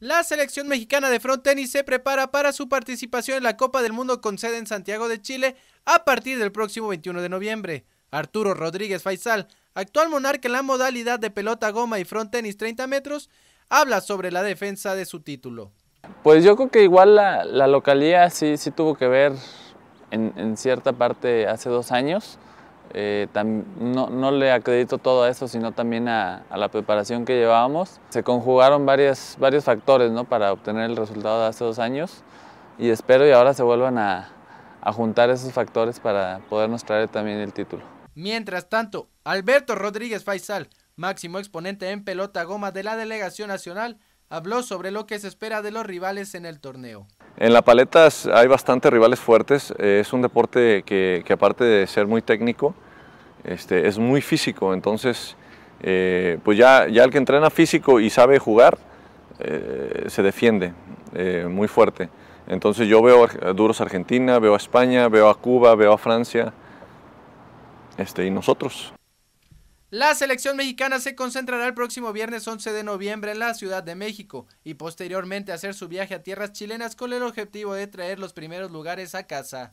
La selección mexicana de frontenis se prepara para su participación en la Copa del Mundo con sede en Santiago de Chile a partir del próximo 21 de noviembre. Arturo Rodríguez Faisal, actual monarca en la modalidad de pelota goma y frontenis 30 metros, habla sobre la defensa de su título. Pues yo creo que igual la, localía sí, sí tuvo que ver en cierta parte hace dos años. Eh, no, le acredito todo a eso, sino también a, la preparación que llevábamos. Se conjugaron varios factores ¿no? para obtener el resultado de hace dos años y espero y ahora se vuelvan a, juntar esos factores para podernos traer también el título. Mientras tanto, Alberto Rodríguez Faisal, máximo exponente en pelota goma de la delegación nacional, habló sobre lo que se espera de los rivales en el torneo. En la paleta hay bastantes rivales fuertes, eh, es un deporte que, aparte de ser muy técnico, este, es muy físico, entonces eh, pues ya, ya el que entrena físico y sabe jugar, eh, se defiende muy fuerte. Entonces yo veo a duros Argentina, veo a España, veo a Cuba, veo a Francia este, y nosotros. La selección mexicana se concentrará el próximo viernes 11 de noviembre en la Ciudad de México y posteriormente hacer su viaje a tierras chilenas con el objetivo de traer los primeros lugares a casa.